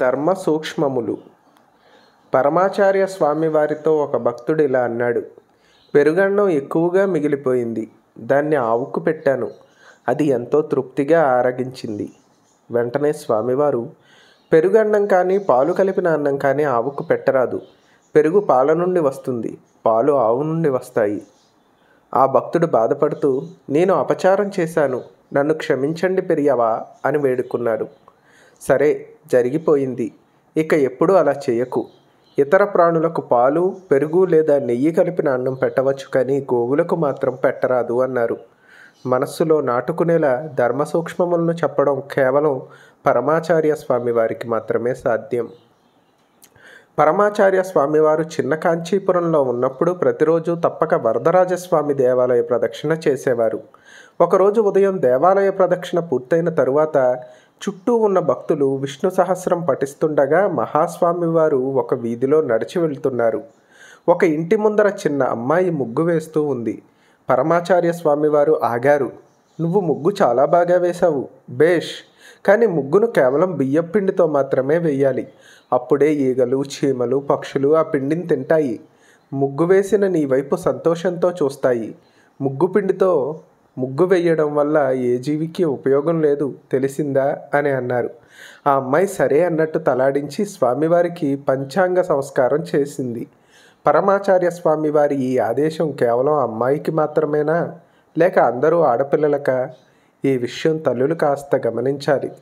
ధర్మ సూక్ష్మములు పరమాచార్య స్వామివారితో ఒక భక్తుడు ఇలా అన్నాడు పెరుగన్నం ఎక్కువగా మిగిలిపోయింది దాన్ని ఆవుకు పెట్టాను అది ఎంతో తృప్తిగా ఆరగించింది వెంటనే స్వామివారు పెరుగన్నం కానీ పాలు కలిపిన అన్నం కానీ ఆవుకు పెట్టరాదు పెరుగు పాల నుండి వస్తుంది పాలు ఆవు నుండి వస్తాయి ఆ భక్తుడు బాధపడుతూ నేను అపచారం చేశాను నన్ను క్షమించండి పెరియవా అని వేడుకున్నాడు సరే జరిగిపోయింది ఇక ఎప్పుడూ అలా చేయకు ఇతర ప్రాణులకు పాలు పెరుగు లేదా నెయ్యి కలిపిన అన్నం పెట్టవచ్చు కానీ గోవులకు మాత్రం పెట్టరాదు అన్నారు మనస్సులో నాటుకునేలా ధర్మ సూక్ష్మములను చెప్పడం కేవలం పరమాచార్య స్వామివారికి మాత్రమే సాధ్యం పరమాచార్య స్వామివారు చిన్న కాంచీపురంలో ఉన్నప్పుడు ప్రతిరోజు తప్పక వరదరాజస్వామి దేవాలయ ప్రదక్షిణ చేసేవారు ఒకరోజు ఉదయం దేవాలయ ప్రదక్షిణ పూర్తయిన తరువాత చుట్టూ ఉన్న భక్తులు విష్ణు సహస్రం పఠిస్తుండగా మహాస్వామి వారు ఒక వీధిలో నడిచి వెళ్తున్నారు ఒక ఇంటి ముందర చిన్న అమ్మాయి ముగ్గు వేస్తూ ఉంది పరమాచార్య స్వామివారు ఆగారు నువ్వు ముగ్గు చాలా బాగా వేశావు బేష్ కానీ ముగ్గును కేవలం బియ్యపిండితో మాత్రమే వేయాలి అప్పుడే ఈగలు చీమలు పక్షులు ఆ పిండిని తింటాయి ముగ్గు వేసిన నీ వైపు సంతోషంతో చూస్తాయి ముగ్గు పిండితో ముగ్గు వేయడం వల్ల ఏ జీవికి ఉపయోగం లేదు తెలిసిందా అని అన్నారు ఆ అమ్మాయి సరే అన్నట్టు తలాడించి స్వామివారికి పంచాంగ సంస్కారం చేసింది పరమాచార్య స్వామివారి ఈ ఆదేశం కేవలం అమ్మాయికి మాత్రమేనా లేక అందరూ ఆడపిల్లలక ఈ విషయం తల్లులు కాస్త గమనించాలి